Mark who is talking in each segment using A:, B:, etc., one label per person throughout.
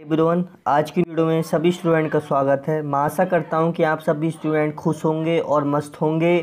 A: everyone आज की video में सभी स्टूडेंट का स्वागत है मैं आशा करता हूँ कि आप सभी स्टूडेंट खुश होंगे और मस्त होंगे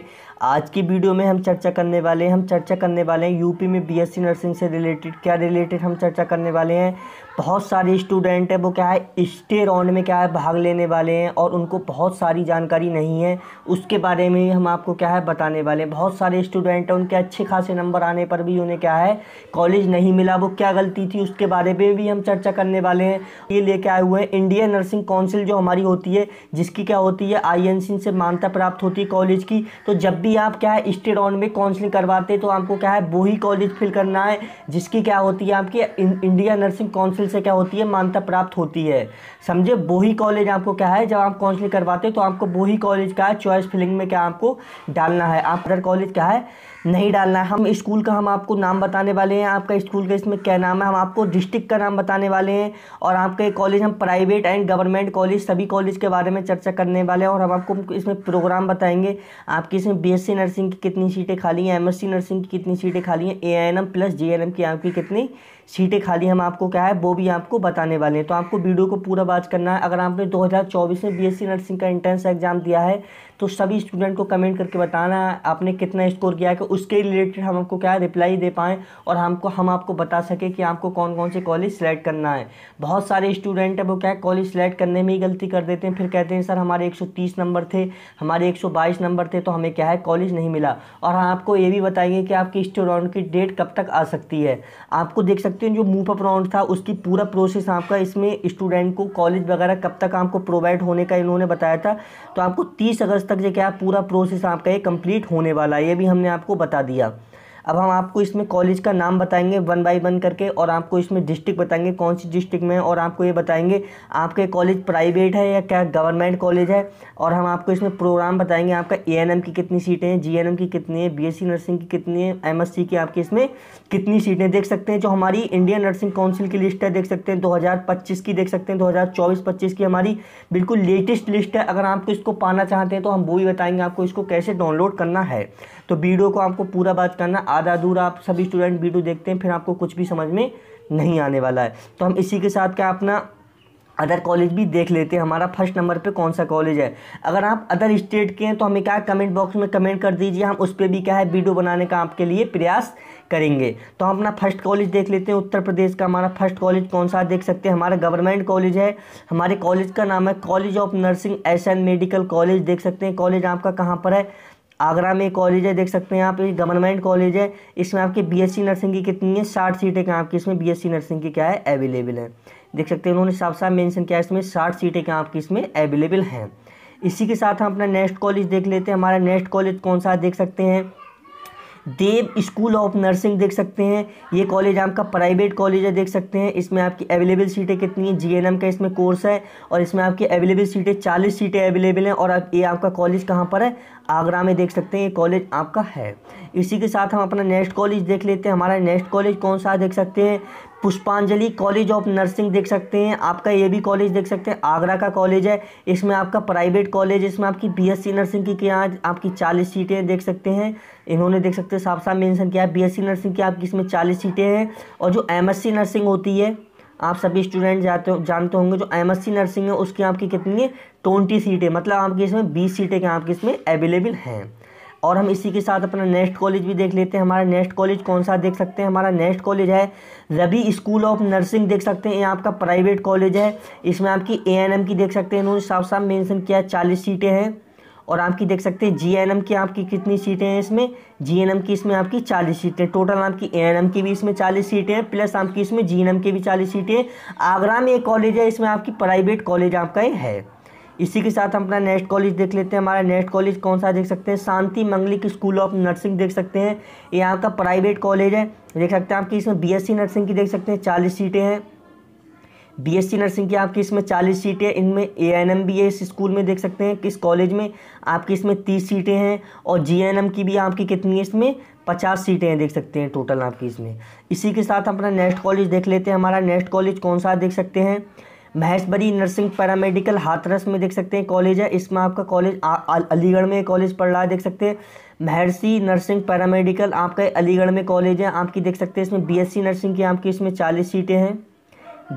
A: आज की वीडियो में हम चर्चा करने वाले हैं हम चर्चा करने वाले हैं यूपी में बीएससी नर्सिंग से रिलेटेड क्या रिलेटेड हम चर्चा करने वाले हैं बहुत सारे स्टूडेंट हैं वो क्या है स्टे राउंड में क्या है भाग लेने वाले हैं और उनको बहुत सारी जानकारी नहीं है उसके बारे में हम आपको क्या है बताने वाले हैं बहुत सारे स्टूडेंट हैं उनके अच्छे खासे नंबर आने पर भी उन्हें क्या है कॉलेज नहीं मिला वो क्या गलती थी उसके बारे में भी हम चर्चा करने वाले हैं ये लेके आए हुए हैं इंडियन नर्सिंग काउंसिल जो हमारी होती है जिसकी क्या होती है आई से मान्यता प्राप्त होती है कॉलेज की तो जब भी आप क्या है स्टेट ऑन में काउंसलिंग करवाते हैं तो आपको क्या है वो ही कॉलेज फिल करना है जिसकी क्या होती है आपकी इंडिया नर्सिंग काउंसिल से क्या होती है मान्यता प्राप्त होती है समझे वो ही कॉलेज आपको क्या है जब आप काउंसलिंग करवाते हैं तो आपको वो ही कॉलेज का चॉइस फिलिंग में क्या आपको डालना है आप अदर कॉलेज क्या है नहीं डालना है हम स्कूल का हम आपको नाम बताने वाले हैं आपका स्कूल का इसमें क्या नाम है हम आपको डिस्ट्रिक्ट का नाम बताने वाले हैं और आपका कॉलेज हम प्राइवेट एंड गवर्नमेंट कॉलेज सभी कॉलेज के बारे में चर्चा करने वाले हैं और हम आपको इसमें प्रोग्राम बताएंगे आपकी इसमें बी बीएससी नर्सिंग की कितनी सीटें खाली हैं एमएससी नर्सिंग की कितनी सीटें खाली हैं एआईएनएम प्लस जेएनएम की आपकी कितनी सीटें खाली हम आपको क्या है वो भी आपको बताने वाले हैं तो आपको वीडियो को पूरा बात करना है अगर आपने 2024 में बीएससी नर्सिंग का एंट्रेंस एग्ज़ाम दिया है तो सभी स्टूडेंट को कमेंट करके बताना आपने कितना स्कोर किया है उसके रिलेटेड हम आपको क्या है रिप्लाई दे पाएँ और हमको हम आपको बता सकें कि आपको कौन कौन से कॉलेज सेलेक्ट करना है बहुत सारे स्टूडेंट हैं वो क्या है कॉलेज सेलेक्ट करने में ही गलती कर देते हैं फिर कहते हैं सर हमारे एक नंबर थे हमारे एक नंबर थे तो हमें क्या है कॉलेज नहीं मिला और हम हाँ, आपको ये भी बताएंगे कि आपकी स्टूडेंट की डेट कब तक आ सकती है आपको देख सकते सकते हैं जो मूव अपराउंड था उसकी पूरा प्रोसेस आपका इसमें स्टूडेंट को कॉलेज वगैरह कब तक आपको प्रोवाइड होने का इन्होंने बताया था तो आपको तीस अगस्त तक जो क्या पूरा प्रोसेस आपका ये कम्प्लीट होने वाला है ये भी हमने आपको बता दिया अब हम आपको इसमें कॉलेज का नाम बताएंगे वन बाई वन करके और आपको इसमें डिस्ट्रिक्ट बताएंगे कौन सी डिस्ट्रिक्ट में है और आपको ये बताएंगे आपके कॉलेज प्राइवेट है या क्या गवर्नमेंट कॉलेज है और हम आपको इसमें प्रोग्राम बताएंगे आपका ए की कितनी सीटें हैं जी की कितनी है बी नर्सिंग की कितनी है एम की आपकी इसमें कितनी सीटें देख सकते हैं जो हमारी इंडियन नर्सिंग काउंसिल की लिस्ट है देख सकते हैं पच्चीस की देख सकते हैं चौबीस पच्चीस की हमारी बिल्कुल लेटेस्ट लिस्ट है अगर आपको इसको पाना चाहते हैं तो हम वो भी बताएंगे आपको इसको कैसे डाउनलोड करना है तो वीडियो को आपको पूरा बात करना आधा दूर आप सभी स्टूडेंट वीडियो देखते हैं फिर आपको कुछ भी समझ में नहीं आने वाला है तो हम इसी के साथ क्या अपना अदर कॉलेज भी देख लेते हैं हमारा फर्स्ट नंबर पे कौन सा कॉलेज है अगर आप अदर स्टेट के हैं तो हमें क्या कमेंट बॉक्स में कमेंट कर दीजिए हम उस पर भी क्या है वीडियो बनाने का आपके लिए प्रयास करेंगे तो हम अपना फर्स्ट कॉलेज देख लेते हैं उत्तर प्रदेश का हमारा फर्स्ट कॉलेज कौन सा देख सकते हैं हमारा गवर्नमेंट कॉलेज है हमारे कॉलेज का नाम है college of nursing S medical college देख सकते हैं कॉलेज आपका कहाँ पर है आगरा में कॉलेज है देख सकते हैं आप गवर्नमेंट कॉलेज है इसमें आपकी बीएससी नर्सिंग की कितनी है साठ सीटें क्या आपकी इसमें बीएससी नर्सिंग की क्या है अवेलेबल है देख सकते हैं उन्होंने साफ साफ मेंशन किया है इसमें साठ सीटें क्या आपकी इसमें अवेलेबल हैं इसी के साथ हम अपना नेक्स्ट कॉलेज देख लेते हैं हमारा नेक्स्ट कॉलेज कौन सा देख सकते हैं देव स्कूल ऑफ नर्सिंग देख सकते हैं ये कॉलेज आपका प्राइवेट कॉलेज है देख सकते हैं इसमें आपकी अवेलेबल सीटें कितनी हैं जीएनएम का इसमें कोर्स है और इसमें आपकी अवेलेबल सीटें चालीस सीटें अवेलेबल हैं और आप ये आपका कॉलेज कहाँ पर है आगरा में देख सकते हैं ये कॉलेज आपका है इसी के साथ हम अपना नेक्स्ट कॉलेज देख लेते हैं हमारा नेक्स्ट कॉलेज कौन सा देख सकते हैं पुष्पांजलि कॉलेज ऑफ नर्सिंग देख सकते हैं आपका ये भी कॉलेज देख सकते हैं आगरा का कॉलेज है इसमें आपका प्राइवेट कॉलेज इसमें आपकी बीएससी नर्सिंग की क्या आपकी चालीस सीटें देख सकते हैं इन्होंने देख सकते हैं साफ साफ मेंशन किया है बीएससी नर्सिंग की आपकी इसमें चालीस सीटें हैं और जो एम नर्सिंग होती है आप सभी स्टूडेंट जाते हो जानते होंगे जो एम नर्सिंग है उसकी आपकी कितनी है ट्वेंटी सीटें मतलब आपकी इसमें बीस सीटें क्या आपकी इसमें अवेलेबल हैं और हम इसी के साथ अपना नेक्स्ट कॉलेज भी देख लेते हैं हमारा नेक्स्ट कॉलेज कौन सा देख सकते हैं हमारा नेक्स्ट कॉलेज है रवि स्कूल ऑफ नर्सिंग देख सकते हैं ये आपका प्राइवेट कॉलेज है इसमें आपकी ए की देख सकते हैं इन्होंने साफ साफ मैंसन किया चालीस सीटें हैं और आपकी देख सकते हैं जी की आपकी कितनी सीटें हैं इसमें जी की इसमें आपकी चालीस सीटें टोटल आपकी ए की भी इसमें चालीस सीटें हैं प्लस आपकी इसमें जी की भी चालीस सीटें आगरा में एक कॉलेज है इसमें आपकी प्राइवेट कॉलेज आपका है इसी के साथ हम अपना नेक्स्ट कॉलेज देख लेते हैं हमारा नेक्स्ट कॉलेज कौन सा देख सकते हैं Shanti Mangalik school of nursing देख सकते हैं ये आपका प्राइवेट कॉलेज है देख सकते हैं आपकी इसमें बीएससी नर्सिंग की देख सकते हैं चालीस सीटें हैं बीएससी नर्सिंग की आपकी इसमें चालीस सीटें इनमें ए एन एम भी है इस स्कूल में देख सकते हैं किस कॉलेज में आपकी इसमें तीस सीटें हैं और जी एन एम की भी आपकी कितनी है इसमें पचास सीटें हैं देख सकते हैं टोटल आपकी इसमें इसी के साथ अपना नेक्स्ट कॉलेज देख लेते हैं हमारा नेक्स्ट कॉलेज कौन सा देख सकते हैं महेशबरी नर्सिंग पैरामेडिकल हाथरस में देख सकते हैं कॉलेज है इसमें आपका कॉलेज अलीगढ़ में कॉलेज पढ़ रहा है देख सकते हैं महर्षि नर्सिंग पैरामेडिकल आपका अलीगढ़ में कॉलेज है आपकी देख सकते हैं इसमें बीएससी नर्सिंग की आपकी इसमें चालीस सीटें हैं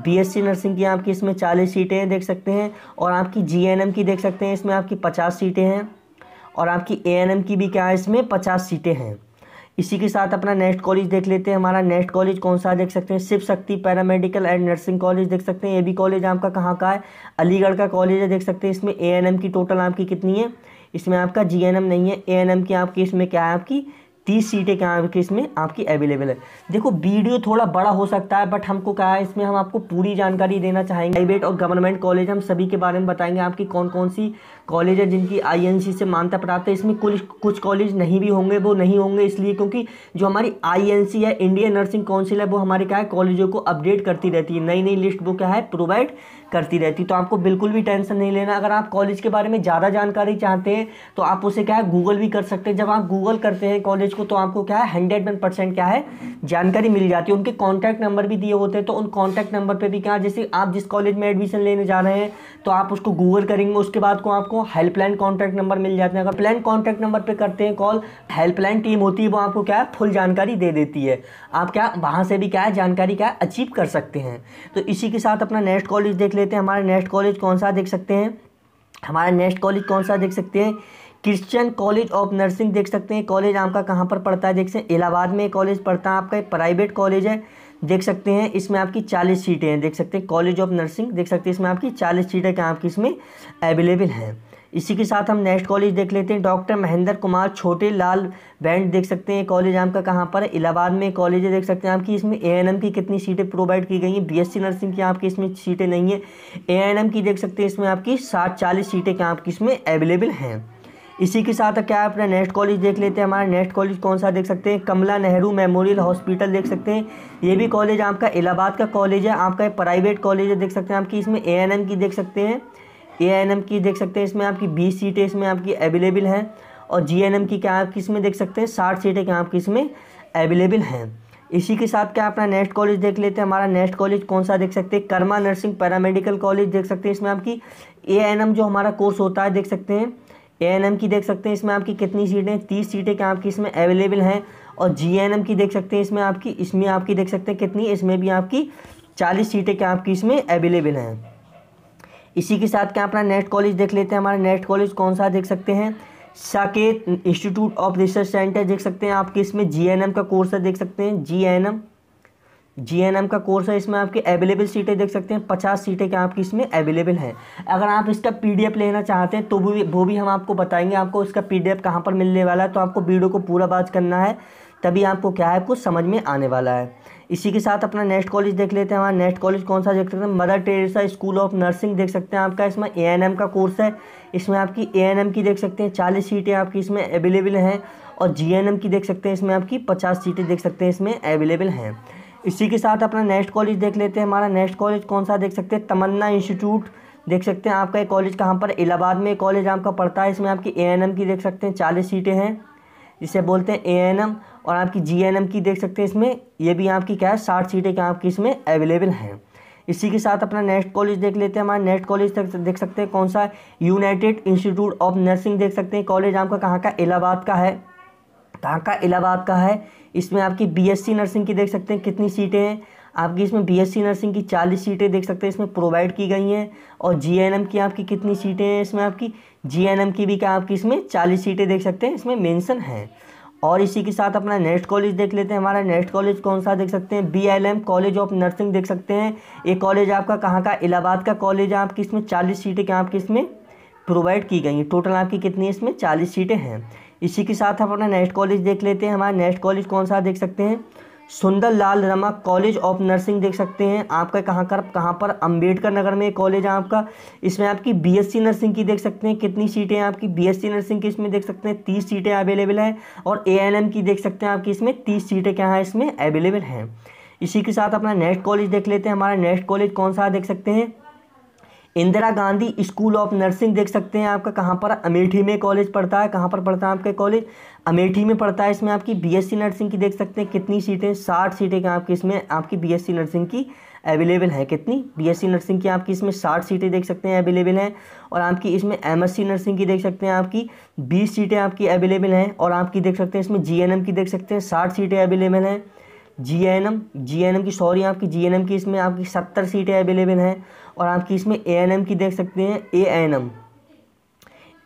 A: बीएससी नर्सिंग की आपकी इसमें चालीस सीटें हैं देख सकते हैं और आपकी जीएनएम की देख सकते हैं इसमें आपकी पचास सीटें हैं और आपकी एएनएम की भी क्या है इसमें पचास सीटें हैं इसी के साथ अपना नेक्स्ट कॉलेज देख लेते हैं हमारा नेक्स्ट कॉलेज कौन सा देख सकते हैं शिव शक्ति पैरामेडिकल एंड नर्सिंग कॉलेज देख सकते हैं ये भी कॉलेज आपका कहाँ का है अलीगढ़ का कॉलेज है देख सकते हैं इसमें ए की टोटल आपकी कितनी है इसमें आपका जी नहीं है ए की आपकी इसमें क्या है आपकी तीस सीटें क्या आपकी इसमें आपकी अवेलेबल है देखो वीडियो थोड़ा बड़ा हो सकता है बट हमको क्या है इसमें हम आपको पूरी जानकारी देना चाहेंगे प्राइवेट और गवर्नमेंट कॉलेज हम सभी के बारे में बताएंगे आपकी कौन कौन सी कॉलेज है जिनकी आईएनसी से मान्यता प्राप्त है इसमें कुछ कुछ कॉलेज नहीं भी होंगे वो नहीं होंगे इसलिए क्योंकि जो हमारी आई है इंडियन नर्सिंग काउंसिल है वो हमारे क्या है कॉलेजों को अपडेट करती रहती है नई नई लिस्ट वो क्या है प्रोवाइड करती रहती तो आपको बिल्कुल भी टेंशन नहीं लेना अगर आप कॉलेज के बारे में ज़्यादा जानकारी चाहते हैं तो आप उसे क्या है गूगल भी कर सकते हैं जब आप गूगल करते हैं कॉलेज को तो आपको क्या है हंड्रेड वन परसेंट क्या है जानकारी मिल जाती है उनके कॉन्टैक्ट नंबर भी दिए होते हैं तो उन कॉन्टैक्ट नंबर पर भी क्या जैसे आप जिस कॉलेज में एडमिशन लेने जा रहे हैं तो आप उसको गूगल करेंगे उसके बाद को आपको हेल्पलाइन कॉन्टैक्ट नंबर मिल जाते हैं अगर प्लान कॉन्टैक्ट नंबर पर करते हैं कॉल हेल्पलाइन टीम होती है वो आपको क्या है फुल जानकारी दे देती है आप क्या वहाँ से भी क्या है जानकारी क्या है अचीव कर सकते हैं तो इसी के साथ अपना नेक्स्ट कॉलेज देख लेते हैं हमारा नेक्स्ट कॉलेज कौन सा देख सकते हैं हमारा नेक्स्ट कॉलेज कौन सा देख सकते हैं क्रिश्चियन कॉलेज ऑफ नर्सिंग देख सकते हैं कॉलेज आपका कहाँ पर पड़ता है देख सकते हैं इलाहाबाद में कॉलेज पड़ता है आपका प्राइवेट कॉलेज है देख सकते हैं इसमें आपकी चालीस सीटें हैं देख सकते हैं कॉलेज ऑफ नर्सिंग देख सकते हैं इसमें आपकी चालीस सीटें क्या आपकी इसमें अवेलेबल हैं इसी के साथ हम नेक्स्ट कॉलेज देख लेते हैं डॉक्टर महेंद्र कुमार छोटे लाल बैंड देख सकते हैं कॉलेज आपका कहाँ पर इलाहाबाद में कॉलेज देख सकते हैं आपकी इसमें ए की कितनी सीटें प्रोवाइड की गई हैं बीएससी नर्सिंग की आपकी इसमें सीटें नहीं है ए की देख सकते हैं इसमें आपकी साठ चालीस सीटें क्या आपकी इसमें अवेलेबल हैं इसी के साथ क्या अपना नेक्स्ट कॉलेज देख लेते हैं हमारा नेक्स्ट कॉलेज कौन सा देख सकते हैं कमला नेहरू मेमोरियल हॉस्पिटल देख सकते हैं ये भी कॉलेज आपका इलाहाबाद का कॉलेज है आपका प्राइवेट कॉलेज है देख सकते हैं आपकी इसमें ए की देख सकते हैं ए की देख सकते हैं इसमें आपकी बीस सीटें इसमें आपकी अवेलेबल हैं और जी की क्या आप किस में देख सकते हैं साठ सीटें क्या आपकी इसमें अवेलेबल हैं इसी के साथ क्या अपना नेक्स्ट कॉलेज देख लेते हैं हमारा नेक्स्ट कॉलेज कौन सा देख सकते हैं कर्मा नर्सिंग पैरामेडिकल कॉलेज देख सकते हैं इसमें आपकी ए जो हमारा कोर्स होता है देख सकते हैं ए की देख सकते हैं इसमें आपकी कितनी सीटें तीस सीटें क्या आपकी इसमें अवेलेबल हैं और जी की देख सकते हैं इसमें आपकी इसमें आपकी देख सकते हैं कितनी इसमें भी आपकी चालीस सीटें क्या आपकी इसमें अवेलेबल हैं इसी के साथ क्या अपना नेक्स्ट कॉलेज देख लेते हैं हमारा नेक्स्ट कॉलेज कौन सा देख सकते हैं Saket institute of research centre देख सकते हैं आपके इसमें जी का कोर्स है देख सकते हैं जी एन एम का कोर्स है इसमें आपके अवेलेबल सीटें देख सकते हैं पचास सीटें क्या आपकी इसमें अवेलेबल हैं अगर आप इसका पीडीएफ लेना चाहते हैं तो भी वो भी हम आपको बताएंगे आपको इसका पीडीएफ कहाँ पर मिलने वाला है तो आपको वीडियो को पूरा बात करना है तभी आपको क्या है कुछ समझ में आने वाला है इसी के साथ अपना नेक्स्ट कॉलेज देख लेते हैं हमारा नेक्स्ट कॉलेज कौन सा देख सकते हैं Mother Teresa school of nursing देख सकते हैं आपका इसमें ए एन एम का कोर्स है इसमें आपकी ए की देख सकते हैं चालीस सीटें आपकी इसमें अवेलेबल हैं और जी एन एम की देख सकते हैं इसमें आपकी पचास सीटें देख सकते हैं इसमें अवेलेबल हैं इसी के साथ अपना नेक्स्ट कॉलेज देख लेते हैं हमारा नेक्स्ट कॉलेज कौन सा देख सकते हैं तमन्ना इंस्टीट्यूट देख सकते हैं आपका एक कॉलेज कहाँ पर इलाहाबाद में कॉलेज आपका पड़ता है इसमें आपकी ए की देख सकते हैं चालीस सीटें हैं जिसे बोलते हैं ए एन एम और आपकी जीएनएम की देख सकते हैं इसमें ये भी आपकी क्या है साठ सीटें क्या आपकी इसमें अवेलेबल हैं इसी के साथ अपना नेक्स्ट कॉलेज देख लेते हैं हमारे नेक्स्ट कॉलेज देख सकते हैं कौन सा है यूनाइटेड इंस्टीट्यूट ऑफ नर्सिंग देख सकते हैं कॉलेज आपका कहाँ का इलाहाबाद का है कहाँ का इलाहाबाद का है इसमें आपकी सी नर्सिंग की देख सकते हैं कितनी सीटें हैं आपकी इसमें सी नर्सिंग की चालीस सीटें देख सकते हैं इसमें प्रोवाइड की गई हैं और एम की आपकी कितनी सीटें हैं इसमें आपकी एम की भी क्या आपकी इसमें चालीस सीटें देख सकते हैं इसमें मेंशन हैं और इसी के साथ अपना नेक्स्ट कॉलेज देख लेते हैं हमारा नेक्स्ट कॉलेज कौन सा देख सकते हैं B L M college of nursing देख सकते हैं ये कॉलेज आपका कहाँ का इलाहाबाद का कॉलेज है आपकी इसमें चालीस सीटें क्या आपकी इसमें प्रोवाइड की गई हैं टोटल आपकी कितनी इसमें चालीस सीटें हैं इसी के साथ आप अपना नेक्स्ट कॉलेज देख लेते हैं हमारा नेक्स्ट कॉलेज कौन सा देख सकते हैं Sundar Lal Rama college of nursing देख सकते हैं आपका कहाँ कर कहाँ पर अंबेडकर नगर में कॉलेज है आपका इसमें आपकी बीएससी नर्सिंग की देख सकते हैं कितनी सीटें हैं आपकी बीएससी नर्सिंग की इसमें देख सकते हैं तीस सीटें अवेलेबल हैं और एएनएम की देख सकते हैं आपकी इसमें तीस सीटें क्या हैं इसमें अवेलेबल हैं इसी के साथ अपना नेक्स्ट कॉलेज देख लेते हैं हमारा नेक्स्ट कॉलेज कौन सा देख सकते हैं Indira Gandhi school of nursing देख सकते हैं आपका कहाँ पर अमेठी में कॉलेज पढ़ता है कहाँ पर पढ़ता है आपका कॉलेज अमेठी में पढ़ता है इसमें आपकी बीएससी नर्सिंग की देख सकते हैं कितनी सीटें साठ सीटें का आपकी इसमें आपकी बीएससी नर्सिंग की अवेलेबल है कितनी बीएससी नर्सिंग की आपकी इसमें साठ सीटें देख सकते हैं अवेलेबल हैं और आपकी इसमें एम नर्सिंग की देख सकते हैं आपकी बीस सीटें आपकी अवेलेबल हैं और आपकी देख सकते हैं इसमें जी की देख सकते हैं साठ सीटें अवेलेबल हैं G N M G N M की सॉरी आपकी जी एन एम की इसमें आपकी सत्तर सीटें अवेलेबल हैं और आपकी इसमें ए एन एम की देख सकते हैं A N M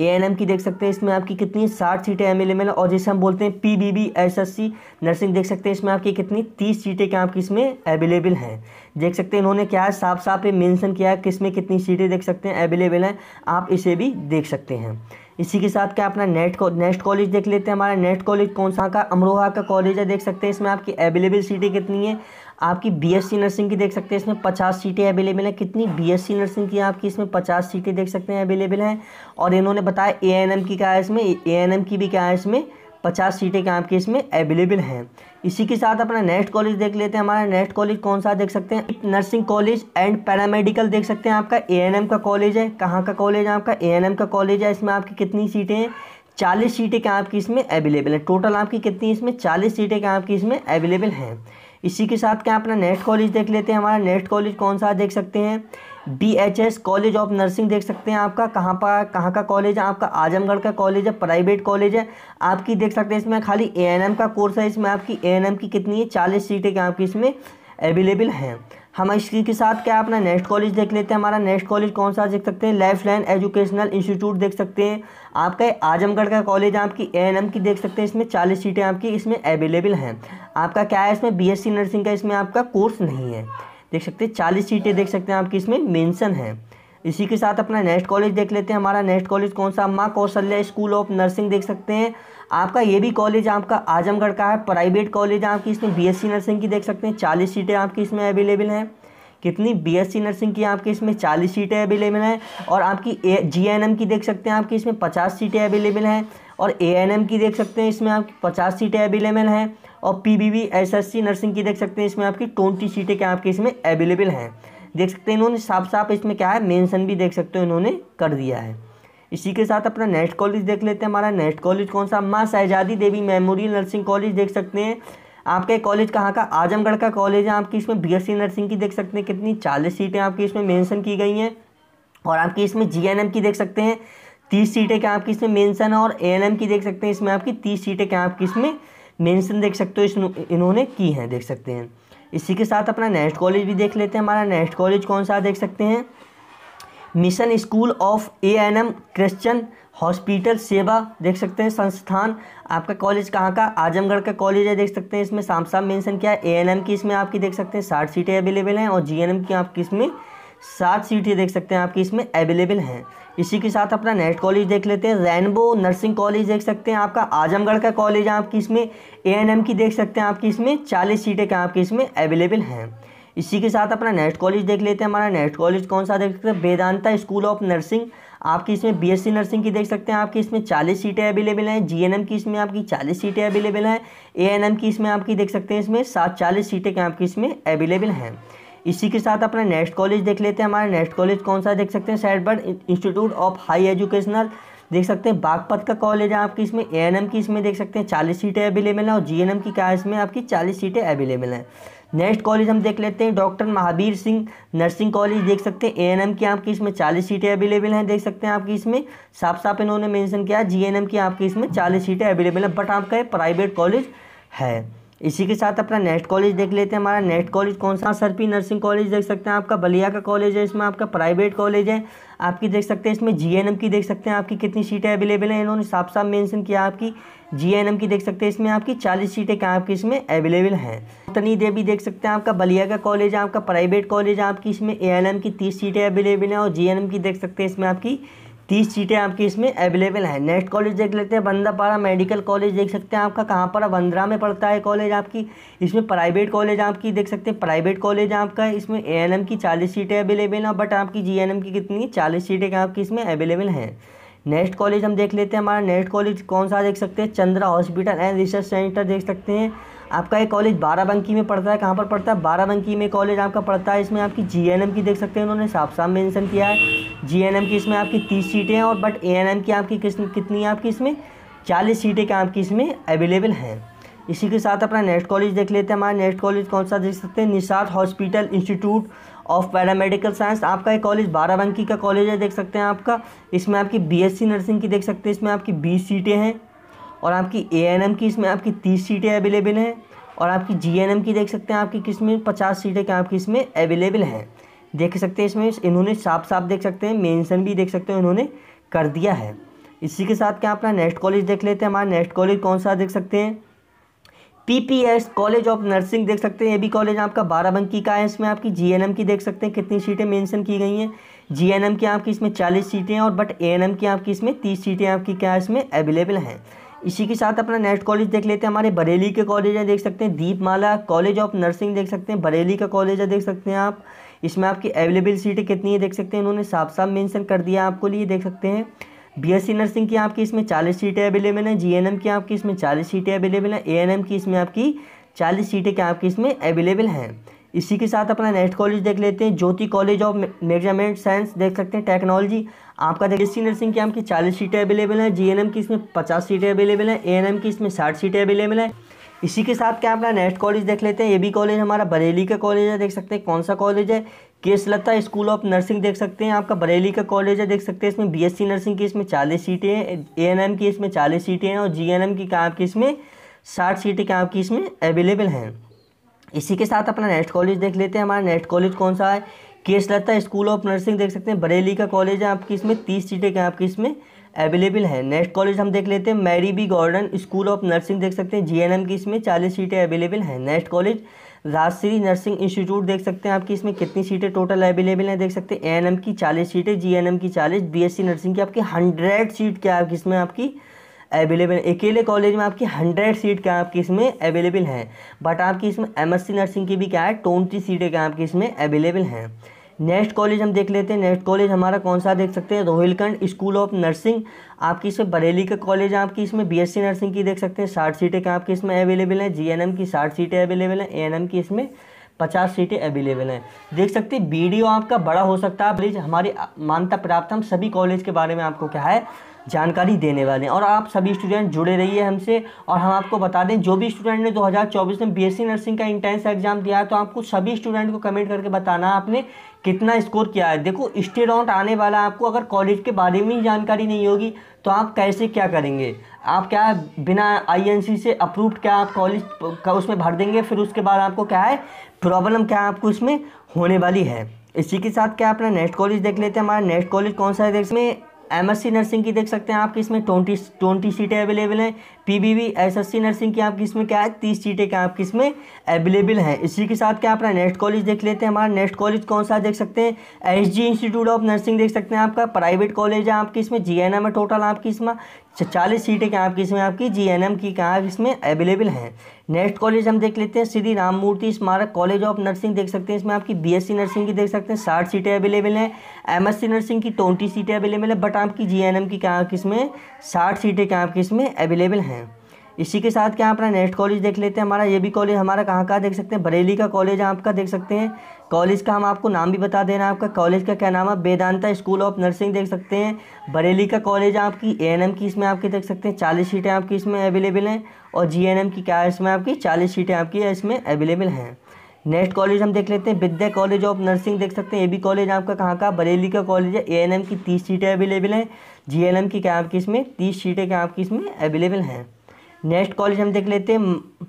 A: A N M की देख सकते हैं इसमें आपकी कितनी साठ सीटें अवेलेबल है और जैसे हम बोलते हैं P B B S S C nursing देख सकते हैं इसमें आपकी कितनी तीस सीटें क्या आपकी इसमें अवेलेबल हैं देख सकते हैं इन्होंने क्या है साफ साफ ये मेंशन किया है कि इसमें कितनी सीटें देख सकते हैं अवेलेबल हैं आप इसे भी देख सकते हैं इसी के साथ क्या अपना नेट को नेक्स्ट कॉलेज देख लेते हैं हमारा नेक्स्ट कॉलेज कौन सा का अमरोहा का कॉलेज है देख सकते हैं इसमें आपकी अवेलेबल सीटें कितनी है आपकी बीएससी नर्सिंग की देख सकते हैं इसमें पचास सीटें अवेलेबल हैं कितनी बीएससी नर्सिंग की आपकी इसमें पचास सीटें देख सकते हैं अवेलेबल हैं और इन्होंने बताया एएनएम की क्या है इसमें एएनएम की भी क्या है इसमें पचास सीटें क्या आपकी इसमें अवेलेबल हैं इसी के साथ अपना नेक्स्ट कॉलेज देख लेते हैं हमारा नेक्स्ट कॉलेज कौन सा देख सकते हैं नर्सिंग कॉलेज एंड पैरामेडिकल देख सकते हैं आपका एम का कॉलेज है कहाँ का कॉलेज है आपका एम का कॉलेज है इसमें आपकी कितनी सीटें हैं चालीस सीटें क्या आपकी इसमें अवेलेबल है टोटल आपकी कितनी इसमें चालीस सीटें क्या आपकी इसमें अवेलेबल हैं इसी के साथ क्या अपना नेट कॉलेज देख लेते हैं हमारा नेट कॉलेज कौन सा देख सकते हैं B H S college of nursing देख सकते हैं आपका कहाँ पर कहाँ का कॉलेज है आपका आजमगढ़ का कॉलेज है प्राइवेट कॉलेज है आपकी देख सकते हैं इसमें खाली ए एन एम का कोर्स है इसमें आपकी ए एन एम की कितनी है चालीस सीटें क्या आपकी इसमें अवेलेबल हैं हम इसकी के साथ क्या अपना नेक्स्ट कॉलेज देख लेते हैं हमारा नेक्स्ट कॉलेज कौन सा देख सकते हैं लाइफ लाइन एजुकेशनल इंस्टीट्यूट देख सकते हैं आपका आजमगढ़ का कॉलेज आपकी ए एन एम की देख सकते हैं इसमें चालीस सीटें आपकी इसमें अवेलेबल हैं आपका क्या है इसमें बीएससी नर्सिंग का इसमें आपका कोर्स नहीं है देख सकते हैं चालीस सीटें देख सकते हैं आपकी इसमें मैंसन है इसी के साथ अपना नेक्स्ट कॉलेज देख लेते हैं हमारा नेक्स्ट कॉलेज कौन सा माँ कौशल्या स्कूल ऑफ नर्सिंग देख सकते हैं आपका ये भी कॉलेज आपका आजमगढ़ का है प्राइवेट कॉलेज आपकी इसमें बी नर्सिंग की देख सकते हैं चालीस सीटें आपकी इसमें अवेलेबल हैं कितनी बी नर्सिंग की आपकी इसमें चालीस सीटें अवेलेबल हैं और आपकी ए एम की देख सकते हैं आपकी इसमें पचास सीटें अवेलेबल हैं और एम की देख सकते हैं इसमें आपकी पचास सीटें अवेलेबल हैं और एस सी नर्सिंग की देख सकते हैं इसमें आपकी ट्वेंटी सीटें के आपकी इसमें अवेलेबल हैं देख सकते हैं इन्होंने साफ साफ इसमें क्या है मेंशन भी देख सकते हो इन्होंने कर दिया है इसी के साथ अपना नेक्स्ट कॉलेज देख लेते हैं हमारा नेक्स्ट कॉलेज कौन सा माँ शहजादी देवी मेमोरियल नर्सिंग कॉलेज देख सकते हैं आपका कॉलेज कहाँ का आजमगढ़ का कॉलेज है आपकी इसमें बी नर्सिंग की देख सकते हैं कितनी चालीस सीटें आपकी इसमें मैंसन की गई हैं और आपकी इसमें जी की देख सकते हैं तीस सीटें क्या आपकी इसमें मेंशन है और ए की देख सकते हैं इसमें आपकी तीस सीटें क्या आपकी इसमें मेंशन देख सकते हो इस इन्होंने की हैं देख सकते हैं इसी के साथ अपना नेक्स्ट कॉलेज भी देख लेते हैं हमारा नेक्स्ट कॉलेज कौन सा देख सकते हैं mission school of A N M Christian hospital सेवा देख सकते हैं संस्थान आपका कॉलेज कहाँ का आजमगढ़ का कॉलेज है देख सकते हैं इसमें साम साम मेंशन किया है एम की इसमें आपकी देख सकते हैं साठ सीटें अवेलेबल हैं और जी एन एम की आपकी इसमें सात सीटें देख सकते हैं आपकी इसमें अवेलेबल हैं इसी के साथ अपना नेक्स्ट कॉलेज देख लेते हैं रैनबो नर्सिंग कॉलेज देख सकते हैं आपका आजमगढ़ का कॉलेज है आपकी इसमें एएनएम की देख सकते हैं आपकी इसमें चालीस सीटें क्या आपकी इसमें अवेलेबल हैं इसी के साथ अपना नेक्स्ट कॉलेज देख लेते हैं हमारा नेक्स्ट कॉलेज कौन सा देख सकते हैं वेदांता स्कूल ऑफ नर्सिंग आपकी इसमें सी नर्सिंग की देख सकते हैं आपकी इसमें चालीस सीटें अवेलेबल हैं एम की इसमें आपकी चालीस सीटें अवेलेबल हैं एम की इसमें आपकी देख सकते हैं इसमें सात चालीस सीटें क्या आपकी इसमें अवेलेबल हैं इसी के साथ अपना नेक्स्ट कॉलेज देख लेते हैं हमारा नेक्स्ट कॉलेज कौन सा देख सकते हैं सैडबर्ड इंस्टीट्यूट ऑफ हाई एजुकेशनल देख सकते हैं बागपत का कॉलेज है आपकी इसमें ए की इसमें देख सकते हैं चालीस सीटें अवेलेबल हैं और जी की क्या इसमें आपकी चालीस सीटें अवेलेबल हैं नेक्स्ट कॉलेज हम देख लेते हैं doctor Mahavir Singh nursing college देख सकते हैं एएनएम की आपकी इसमें 40 सीटें अवेलेबल हैं देख सकते हैं आपकी इसमें साफ साफ इन्होंने मेंशन किया जीएनएम की आपकी इसमें 40 सीटें अवेलेबल हैं बट आपका प्राइवेट कॉलेज है इसी के साथ अपना नेक्स्ट कॉलेज देख लेते हैं हमारा नेक्स्ट कॉलेज कौन सा सर पी नर्सिंग कॉलेज देख सकते हैं आपका बलिया का कॉलेज है इसमें आपका प्राइवेट कॉलेज है आपकी देख सकते हैं इसमें जीएनएम की देख सकते हैं आपकी कितनी सीटें अवेलेबल हैं इन्होंने साफ साफ मेंशन किया आपकी जीएनएम की देख सकते हैं इसमें आपकी चालीस सीटें क्या आपकी इसमें अवेलेबल हैं तनी देवी देख सकते हैं आपका बलिया का कॉलेज है आपका प्राइवेट कॉलेज है आपकी इसमें ए की तीस सीटें अवेलेबल हैं और जी की देख सकते हैं इसमें आपकी तीस सीटें आपकी इसमें अवेलेबल है नेक्स्ट कॉलेज देख लेते हैं बंदापारा मेडिकल कॉलेज देख सकते हैं आपका कहाँ पर बंद्रा में पड़ता है कॉलेज आपकी इसमें प्राइवेट कॉलेज आपकी देख सकते हैं प्राइवेट कॉलेज आपका इसमें ए की चालीस सीटें अवेलेबल हैं बट आपकी जी की कितनी चालीस सीटें आपकी इसमें अवेलेबल हैं नेक्स्ट कॉलेज हम देख लेते हैं हमारा नेक्स्ट कॉलेज कौन सा देख सकते हैं Chandra hospital and research centre देख सकते हैं आपका ये कॉलेज बाराबंकी में पड़ता है कहाँ पर पड़ता है बाराबंकी में कॉलेज आपका पड़ता है इसमें आपकी जी की देख सकते हैं उन्होंने साफ साफ मैंसन किया है जी की इसमें आपकी तीस सीटें हैं और बट ए की आपकी किस कितनी है आपकी इसमें चालीस सीटें क्या आपकी इसमें अवेलेबल हैं इसी के साथ अपना नेक्स्ट कॉलेज देख लेते हैं हमारा नेक्स्ट कॉलेज कौन सा देख सकते हैं Nishad hospital institute of paramedical science आपका एक कॉलेज बाराबंकी का कॉलेज है देख सकते हैं आपका इसमें आपकी बीएससी नर्सिंग की देख सकते हैं इसमें आपकी बीस सीटें हैं और आपकी ए एन एम की इसमें आपकी तीस सीटें अवेलेबल हैं और आपकी जी एन एम की देख सकते हैं आपकी किस में पचास सीटें क्या आपकी इसमें अवेलेबल हैं देख सकते हैं इसमें इन्होंने साफ साफ देख सकते हैं मेंशन भी देख सकते हैं इन्होंने कर दिया है इसी के साथ क्या अपना नेक्स्ट कॉलेज देख लेते हैं हमारा नेक्स्ट कॉलेज कौन सा देख सकते हैं पीपीएस कॉलेज ऑफ नर्सिंग देख सकते हैं ये भी कॉलेज आपका बाराबंकी का है इसमें आपकी जीएनएम की देख सकते हैं कितनी सीटें मेंशन की गई हैं जीएनएम की आपकी इसमें चालीस सीटें हैं और बट एएनएम की आपकी इसमें तीस सीटें आपकी क्या इसमें अवेलेबल हैं इसी के साथ अपना नेक्स्ट कॉलेज देख लेते हैं हमारे बरेली के कॉलेज है देख सकते हैं दीपमाला कॉलेज ऑफ नर्सिंग देख सकते हैं बरेली का कॉलेज है देख सकते हैं आप इसमें आपकी अवेलेबल सीटें कितनी है देख सकते हैं इन्होंने साफ साफ मेंशन कर दिया आपको लिए देख सकते हैं बीएससी नर्सिंग की आपकी इसमें चालीस सीटें अवेलेबल हैं जी की आपकी इसमें चालीस सीटें अवेलेबल हैं ए की इसमें आपकी चालीस सीटें क्या आपकी इसमें अवेलेबल हैं इसी के साथ अपना नेक्स्ट कॉलेज देख लेते हैं Jyoti college of measurement science देख सकते हैं टेक्नोलॉजी आपका देखिए सी नर्सिंग कैंप की चालीस सीटें अवेलेबल हैं जी की इसमें पचास सीटें अवेलेबल हैं ए की इसमें साठ सीटें अवेलेबल हैं इसी के साथ क्या अपना नेक्स्ट कॉलेज देख लेते हैं ये भी कॉलेज हमारा बरेली का कॉलेज है देख सकते हैं कौन सा कॉलेज है केसलता स्कूल ऑफ नर्सिंग देख सकते हैं आपका बरेली का कॉलेज है देख सकते हैं इसमें बीएससी नर्सिंग की इसमें चालीस सीटें हैं एएनएम की इसमें चालीस सीटें हैं और जीएनएम की क्या आपकी इसमें साठ सीटें क्या आपकी इसमें अवेलेबल हैं इसी के साथ अपना नेक्स्ट कॉलेज देख लेते हैं हमारा नेक्स्ट कॉलेज कौन सा है Kesh Lata school of nursing देख सकते हैं बरेली का कॉलेज है आपकी इसमें तीस सीटें क्या आपकी इसमें अवेलेबल है नेक्स्ट कॉलेज हम देख लेते हैं Mary B Gordon school of nursing देख सकते हैं जीएनएम की इसमें चालीस सीटें अवेलेबल हैं next college Rajshri nursing institute देख सकते हैं आपकी इसमें कितनी सीटें टोटल अवेलेबल हैं देख सकते हैं एएनएम की चालीस सीटें जीएनएम की चालीस बीएससी नर्सिंग की आपकी हंड्रेड सीट क्या आपकी इसमें आपकी अवेलेबल अकेले कॉलेज में आपकी हंड्रेड सीट क्या आपकी इसमें अवेलेबल हैं बट आपकी इसमें एम नर्सिंग की भी क्या है ट्वेंटी सीटें क्या आपकी इसमें अवेलेबल हैं नेक्स्ट कॉलेज हम देख लेते हैं नेक्स्ट कॉलेज हमारा कौन सा देख सकते हैं रोहिलखंड स्कूल ऑफ नर्सिंग आपकी इसमें बरेली का कॉलेज आपकी इसमें बीएससी नर्सिंग की देख सकते हैं साठ सीटें क्या आपकी इसमें अवेलेबल हैं जीएनएम की साठ सीटें अवेलेबल हैं एएनएम की इसमें पचास सीटें अवेलेबल हैं देख सकते हैं बी आपका बड़ा हो सकता है प्लीज़ हमारी मान्यता प्राप्त हम सभी कॉलेज के बारे में आपको क्या है जानकारी देने वाले हैं और आप सभी स्टूडेंट जुड़े रहिए हमसे और हम आपको बता दें जो भी स्टूडेंट ने 2024 में बीएससी नर्सिंग का इंटेंस एग्जाम दिया है तो आपको सभी स्टूडेंट को कमेंट करके बताना आपने कितना स्कोर किया है देखो स्टेडाउंट आने वाला आपको अगर कॉलेज के बारे में ही जानकारी नहीं होगी तो आप कैसे क्या करेंगे आप क्या बिना आईएनसी से अप्रूव्ड क्या आप कॉलेज का उसमें भर देंगे फिर उसके बाद आपको क्या है प्रॉब्लम क्या आपको इसमें होने वाली है इसी के साथ क्या अपना नेक्स्ट कॉलेज देख लेते हैं हमारा नेक्स्ट कॉलेज कौन सा है इसमें एमएससी नर्सिंग की देख सकते हैं आप कि इसमें ट्वेंटी ट्वेंटी सीटें अवेलेबल हैं पीबीबी एसएससी नर्सिंग की आपकी इसमें क्या है तीस सीटें क्या आपकी इसमें अवेलेबल हैं इसी के साथ क्या अपना नेक्स्ट कॉलेज देख लेते हैं हमारा नेक्स्ट कॉलेज कौन सा देख सकते हैं S G institute of nursing देख सकते हैं आपका प्राइवेट कॉलेज है आपकी इसमें जी एन एम है टोटल आपकी इसमें चालीस सीटें क्या आपकी इसमें आपकी जी एन एम की क्या इसमें अवेलेबल हैं नेक्स्ट कॉलेज हम देख लेते हैं श्री राम मूर्ति स्मारक कॉलेज ऑफ नर्सिंग देख सकते हैं इसमें आपकी बीएससी नर्सिंग की देख सकते हैं साठ सीटें अवेलेबल हैं एमएससी नर्सिंग की ट्वेंटी सीटें अवेलेबल है बट आपकी जीएनएम की क्या में साठ सीटें क्या आपकी इसमें अवेलेबल हैं इसी के साथ क्या अपना नेक्स्ट कॉलेज देख लेते हैं हमारा ये भी कॉलेज हमारा कहाँ का देख सकते हैं बरेली का कॉलेज आपका देख सकते हैं कॉलेज का हम आपको नाम भी बता दे रहे हैं आपका कॉलेज का क्या नाम है वेदांता स्कूल ऑफ नर्सिंग देख सकते हैं बरेली का कॉलेज आपकी ए की इसमें आपकी देख सकते हैं चालीस सीटें आपकी इसमें अवेलेबल हैं और जी की क्या है इसमें आपकी चालीस सीटें आपकी इसमें अवेलेबल हैं नेक्स्ट कॉलेज हम देख लेते हैं विद्या कॉलेज ऑफ नर्सिंग देख सकते हैं ये भी कॉलेज आपका कहाँ का बरेली का कॉलेज है ए की तीस सीटें अवेलेबल हैं जी की क्या आपकी इसमें तीस सीटें क्या आपकी इसमें अवेलेबल हैं नेक्स्ट कॉलेज हम देख लेते हैं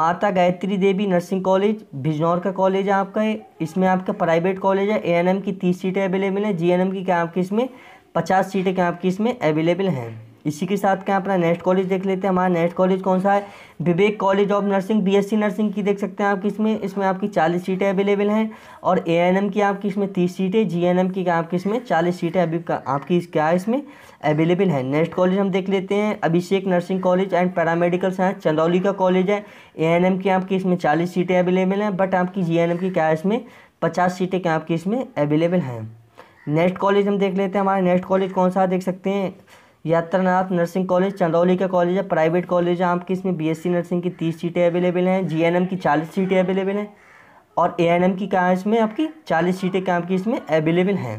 A: माता गायत्री देवी नर्सिंग कॉलेज बिजनौर का कॉलेज है आपका इसमें आपका प्राइवेट कॉलेज है एएनएम की तीस सीटें अवेलेबल हैं जीएनएम की क्या आपकी इसमें पचास सीटें क्या आपकी इसमें अवेलेबल हैं इसी के साथ क्या अपना नेक्स्ट कॉलेज देख लेते हैं हमारा नेक्स्ट कॉलेज कौन सा है Vivek college of nursing BSc nursing की देख सकते हैं आप इसमें इसमें आपकी चालीस सीटें अवेलेबल हैं और एएनएम की आपकी इसमें तीस सीटें जीएनएम की आपकी इसमें चालीस सीटें अभी आपकी क्या है इसमें अवेलेबल है नेक्स्ट कॉलेज हम देख लेते हैं Abhishek nursing college and paramedical science Chandauli का कॉलेज है ए की आपकी इसमें चालीस सीटें अवेलेबल हैं बट आपकी जी की क्या है इसमें पचास सीटें क्या आपकी इसमें अवेलेबल हैं नेक्स्ट कॉलेज हम देख लेते हैं हमारा नेक्स्ट कॉलेज कौन सा देख सकते हैं यात्रानाथ नर्सिंग कॉलेज चंदौली का कॉलेज है प्राइवेट कॉलेज है आपकी इसमें बीएससी नर्सिंग की तीस सीटें अवेलेबल हैं जीएनएम की चालीस सीटें अवेलेबल हैं और एएनएम की क्या इसमें आपकी चालीस सीटें क्या आपकी इसमें अवेलेबल हैं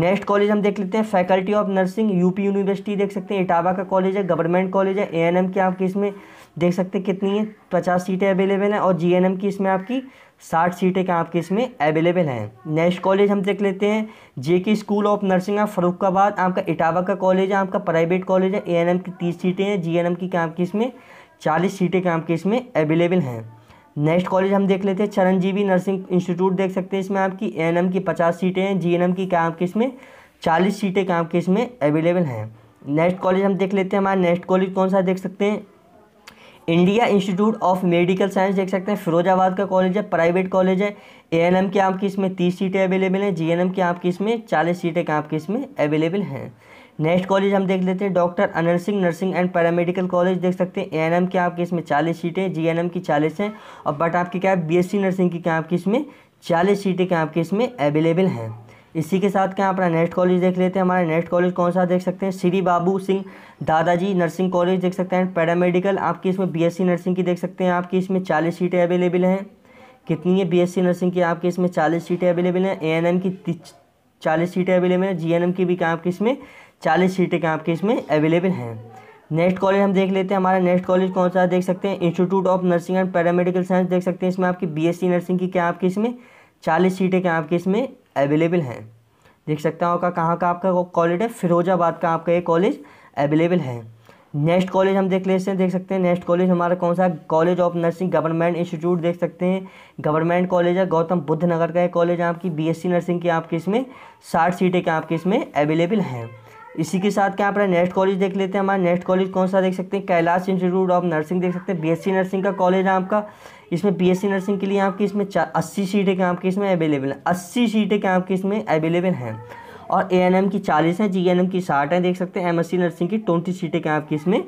A: नेक्स्ट कॉलेज हम देख लेते हैं faculty of nursing UP university देख सकते हैं इटावा का कॉलेज है गवर्नमेंट कॉलेज है ए की आपकी इसमें देख सकते हैं कितनी है पचास सीटें अवेलेबल हैं और जी की इसमें आपकी साठ सीटें क्या आपके इसमें अवेलेबल हैं नेक्स्ट कॉलेज हम देख लेते हैं जे के स्कूल ऑफ नर्सिंग है फरुखाबाद आपका इटावा का कॉलेज है आपका प्राइवेट कॉलेज है एएनएम की तीस सीटें हैं जीएनएम की क्या आपके इसमें चालीस सीटें क्या आपके इसमें अवेलेबल हैं नेक्स्ट कॉलेज हम देख लेते हैं चरणजीवी नर्सिंग इंस्टीट्यूट देख सकते हैं इसमें आपकी ए की पचास सीटें हैं जी की क्या आपके इसमें चालीस सीटें क्या आपके इसमें अवेलेबल हैं नेक्स्ट कॉलेज हम देख लेते हैं हमारा नेक्स्ट कॉलेज कौन सा देख सकते हैं India institute of medical science देख सकते हैं फिरोजाबाद का कॉलेज है प्राइवेट कॉलेज है एएनएम के आपकी इसमें तीस सीटें अवेलेबल हैं जीएनएम के आपकी इसमें चालीस सीटें के आपकी इसमें अवेलेबल हैं नेक्स्ट कॉलेज हम देख लेते हैं doctor Anant Singh nursing and paramedical college देख सकते हैं एम के आपकी इसमें चालीस सीटें एम की चालीस हैं और बट आपकी क्या है सी नर्सिंग की क्या आपकी इसमें चालीस सीटें क्या आपकी इसमें अवेलेबल हैं इसी के साथ क्या अपना नेक्स्ट कॉलेज देख लेते हैं हमारा नेक्स्ट कॉलेज कौन सा देख सकते हैं श्री बाबू सिंह दादाजी नर्सिंग कॉलेज देख सकते हैं पैरामेडिकल आपकी इसमें बीएससी नर्सिंग की देख सकते हैं आपकी इसमें चालीस सीटें अवेलेबल हैं कितनी है बीएससी नर्सिंग की आपकी इसमें चालीस सीटें अवेलेबल हैं ए की चालीस सीटें अवेलेबल हैं जी की भी क्या आपकी इसमें चालीस सीटें क्या आपकी इसमें अवेलेबल हैं नेक्स्ट कॉलेज हम देख लेते हैं हमारा नेक्स्ट कॉलेज कौन सा देख सकते हैं institute of nursing and paramedical science देख सकते हैं इसमें आपकी बी नर्सिंग की क्या आपकी इसमें चालीस सीटें क्या आपकी इसमें अवेलेबल हैं देख सकता हूँ का कहाँ का आपका कॉलेज है फिरोजाबाद का आपका ये कॉलेज अवेलेबल है नेक्स्ट कॉलेज हम देख लेते हैं देख सकते हैं नेक्स्ट कॉलेज हमारा कौन सा college of nursing government institute देख सकते हैं गवर्नमेंट कॉलेज है गौतम बुद्ध नगर का एक कॉलेज आपकी बीएससी नर्सिंग की आपके इसमें साठ सीटें के आपके इसमें अवेलेबल हैं इसी के साथ क्या आप नेक्स्ट कॉलेज देख लेते हैं हमारा नेक्स्ट कॉलेज कौन सा देख सकते हैं कैलाश इंस्टीट्यूट ऑफ नर्सिंग देख सकते हैं बी नर्सिंग का कॉलेज है आपका इसमें बीएससी नर्सिंग के लिए आपकी इसमें अस्सी सीटें क्या आपके इसमें अवेलेबल हैं अस्सी सीटें क्या आपके इसमें अवेलेबल हैं और ए की चालीस हैं जी की साठ हैं देख सकते हैं एम नर्सिंग की ट्वेंटी सीटें क्या आपकी इसमें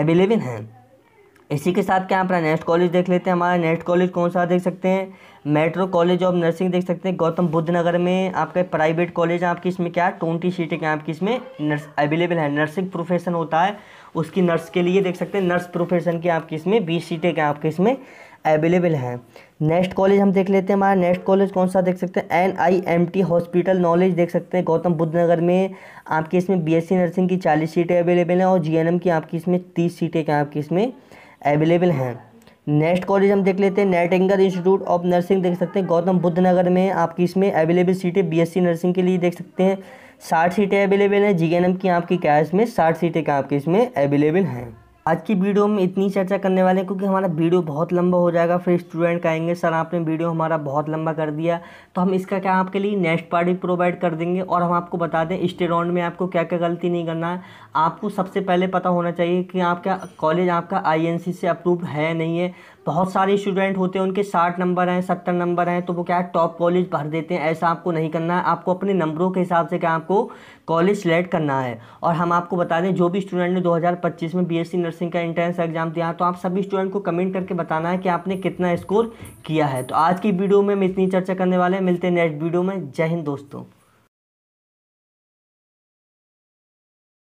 A: अवेलेबल हैं इसी के साथ क्या अपना नेक्स्ट कॉलेज देख लेते हैं हमारा नेक्स्ट कॉलेज कौन सा देख सकते हैं मेट्रो कॉलेज ऑफ नर्सिंग देख सकते हैं गौतम बुद्ध नगर में आपका प्राइवेट कॉलेज है आपकी इसमें क्या ट्वेंटी सीटें क्या आपकी इसमें नर्स अवेलेबल है नर्सिंग प्रोफेशन होता है उसकी नर्स के लिए देख सकते हैं नर्स प्रोफेशन की आपकी इसमें बीस सीटें क्या आपकी इसमें अवेलेबल हैं नेक्स्ट कॉलेज हम देख लेते हैं हमारा नेक्स्ट कॉलेज कौन सा देख सकते हैं N I M T hospital knowledge देख सकते हैं गौतम बुद्ध नगर में आपकी इसमें बीएससी नर्सिंग की चालीस सीटें अवेलेबल हैं और जीएनएम की आपकी इसमें तीस सीटें क्या आपकी इसमें अवेलेबल हैं नेक्स्ट कॉलेज हम देख लेते हैं नेट एंगर इंस्टीट्यूट ऑफ नर्सिंग देख सकते हैं गौतम बुद्ध नगर में आपकी इसमें अवेलेबल सीटें बीएससी नर्सिंग के लिए देख सकते हैं साठ सीटें अवेलेबल हैं जीएनएम की आपकी क्या इसमें साठ सीटें क्या आपकी इसमें अवेलेबल हैं आज की वीडियो में इतनी चर्चा करने वाले हैं क्योंकि हमारा वीडियो बहुत लंबा हो जाएगा फिर स्टूडेंट कहेंगे सर आपने वीडियो हमारा बहुत लंबा कर दिया तो हम इसका क्या आपके लिए नेक्स्ट पार्ट भी प्रोवाइड कर देंगे और हम आपको बता दें राउंड में आपको क्या क्या गलती नहीं करना है आपको सबसे पहले पता होना चाहिए कि आपका कॉलेज आपका आई से अप्रूव है नहीं है बहुत सारे स्टूडेंट होते हैं उनके साठ नंबर हैं सत्तर नंबर हैं तो वो क्या है टॉप कॉलेज भर देते हैं ऐसा आपको नहीं करना है आपको अपने नंबरों के हिसाब से क्या आपको कॉलेज सेलेक्ट करना है और हम आपको बता दें जो भी स्टूडेंट ने 2025 में बीएससी नर्सिंग का एंट्रेंस एग्जाम दिया तो आप सभी स्टूडेंट को कमेंट करके बताना है कि आपने कितना स्कोर किया है तो आज की वीडियो में हम इतनी चर्चा करने वाले हैं मिलते हैं नेक्स्ट वीडियो में जय हिंद दोस्तों